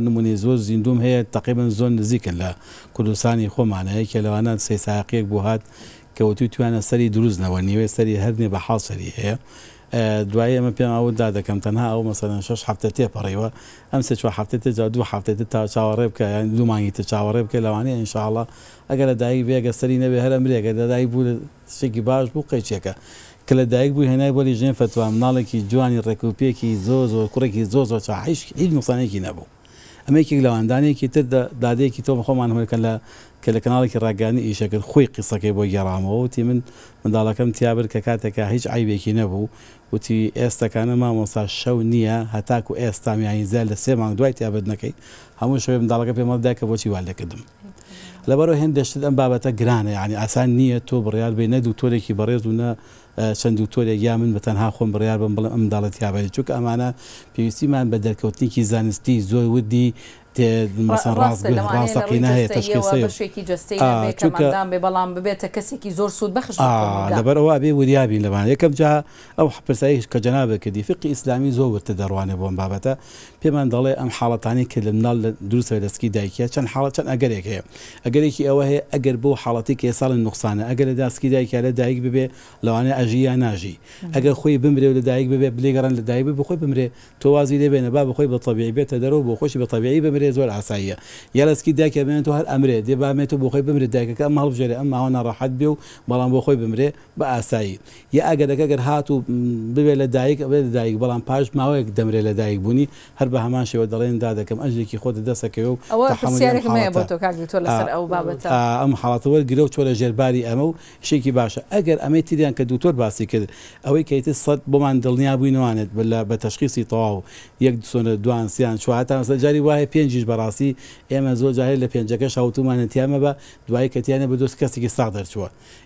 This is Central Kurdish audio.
نمونی زۆر زیندوم هەیە تقریبن زۆن نزیکن لە کوردستانی خۆمانەیە کە لەوانە سێ ساقیەک بۆ هات کەوتی توانە سەری دروستنەوە نیوێ سەری هەرنێ بە حاڵسەری هەیە آه، دوایی ئەمە پێم ئەودا دەکەم تنها او مثلا شش هەفتە تێپەڕیەوە ئەم سێ چوار هەفتێتە جا دوو هەفتێتە تا چاوەڕێ بکە يعني دوومانیتە چاوەڕێ بکە لەوانەیە ئینشاءڵە ئەگەر لە دایک بێگە سەری نەبێ هەرە مرێگە دەدای بوو شتێکی باش بوو قەیچێکە کە لە دایک بوو هێنای بۆ لیژێن فتوان مناڵێکی جوانی ڕێکوپێکی زۆ زۆر کوڕێکی زۆ زۆر چاحیش هیچ نقصانێکی نەبوو ئەمەیەکی لەوەندانێکی تر دادەیەکی تۆ خۆمان هەکە لە کە لە کەناڵێکی ڕاگانی ئیشەکرد خۆی قسەکەی بۆ گەڕامەوە وتی من منداڵەکەم تیابر کە کاتێکە هیچ عیبێکی نەبوو وتی ئێستەکانە مامۆسا شەو نییە هەتاکو ئێستامیانی زیل لە سێ مانگ دوای تیابەت نەکەی هەموو شوێ منداڵەکە پێمەدای کە بۆچی والەکردم. لەبەرەوە هێندەشت ئەم بابەتە گرانە ینی ئاسان نییە تۆ بڕیار بێ نەدو تۆرێکی بەڕێز و نە چەند و تۆرێک یا من بەتەنها خۆم بڕیار بم بڵم ئەم داڵەت یاابێت چووکە ئەمانە پێویستیمان بە دەرکەوتنیکی زانستی زۆر ودی ڕاستەقی نهەیە تشکێکی بێ بەڵام ببێتە کەسێکی زۆر سوود بەخش لەبەرەوە بێ وریابی لەوان یەکەم جا ئەو حپرسایی کە جەنابکردی فقی ئیسلامی زۆر ورتە دەڕوانێ بۆم بابەتە پێمان دەڵێ ئەم حاڵەتانی کە لە منال دروستە دەستکی دایکە چەند حاڵە چەند ئەگەرێک هەیە ئەگەرێکی ئەوە هەیە ئەگەر بۆ حاڵەتی کێ ساڵن نقصانە ئەگەر لە داسکی دایکە لە دایک ببێ لەوانە ئەژی یا ناژی ئەگەر خۆی بمرێ لە دایک ببێ بلێگەڕان لە دایک بخۆی بمرێ تۆوازی لێبێنە با بخۆی بە تەبیعی بێتە دەرەوە بۆ خۆشی بە تەبیعی بمرێ بێرێ زۆر ئاساییە یالسکی دایکە بێنێت و هەر ئەمرێ دێ بامێت و بۆ خۆی بمرێت دایکەکە اگر هەڵبژێرە ئەم ماوە ناڕەحەت دايك و بەڵام بۆ خۆی بمرێ بە ئاسایی یا ئەگەرەکە گەر هات و ببێ لە دایک ئەبێت دایک بەڵام پاش ماوەیەک دەمرێ لە دایک بوونی هەر بە هەمان شێوە دەڵێن دادەکەم ئەنجێکی خۆت دەسەکەوە و ئەم حڵاتەوە گرە و چۆرە ژێرباری ئەمە و شێکی باشە ئەگەر ئەمەی تریان کە دوتۆر باسی کرد ئەوەی دلنيا بوينو بۆمان دڵنیا بووینوانێت طاو تەشخیصی دوان سيان شو حتى جاري واه بي ان منیش بەڕاستی ئێمە زۆر جاهێت لە پێنجەکە شاوتومانەتیامە بە دوای کەتیانە بە دۆست کەسێکی ساغ دەرچووە